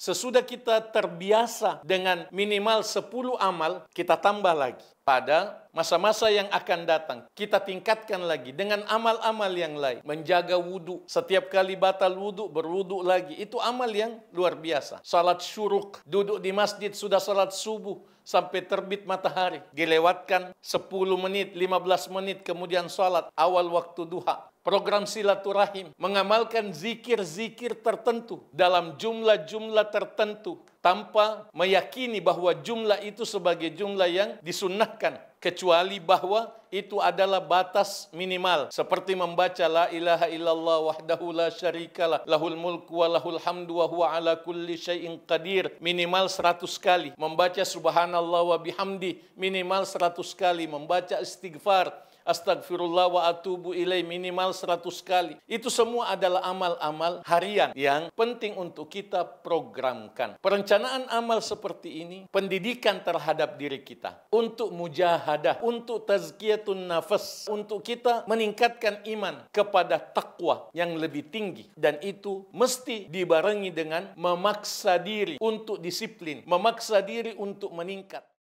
Sesudah kita terbiasa dengan minimal 10 amal, kita tambah lagi pada masa-masa yang akan datang kita tingkatkan lagi dengan amal-amal yang lain menjaga wudhu setiap kali batal wudhu berwudhu lagi itu amal yang luar biasa salat syuruk duduk di masjid sudah salat subuh sampai terbit matahari dilewatkan 10 menit 15 menit kemudian salat awal waktu duha program silaturahim, mengamalkan zikir-zikir tertentu dalam jumlah-jumlah tertentu tanpa meyakini bahwa jumlah itu sebagai jumlah yang disunnahkan kecuali bahwa itu adalah batas minimal seperti membaca la ilaha illallah wahdahu la syarikalah lahul mulku wa lahul hamdu wa huwa ala kulli syai'in qadir minimal 100 kali membaca subhanallah wa bihamdi minimal 100 kali membaca istighfar astagfirullah wa atubu ilai minimal 100 kali. Itu semua adalah amal-amal harian yang penting untuk kita programkan. Perencanaan amal seperti ini, pendidikan terhadap diri kita untuk mujahad syahadah untuk tazkiyatun nafas untuk kita meningkatkan iman kepada takwa yang lebih tinggi dan itu mesti dibarengi dengan memaksa diri untuk disiplin memaksa diri untuk meningkat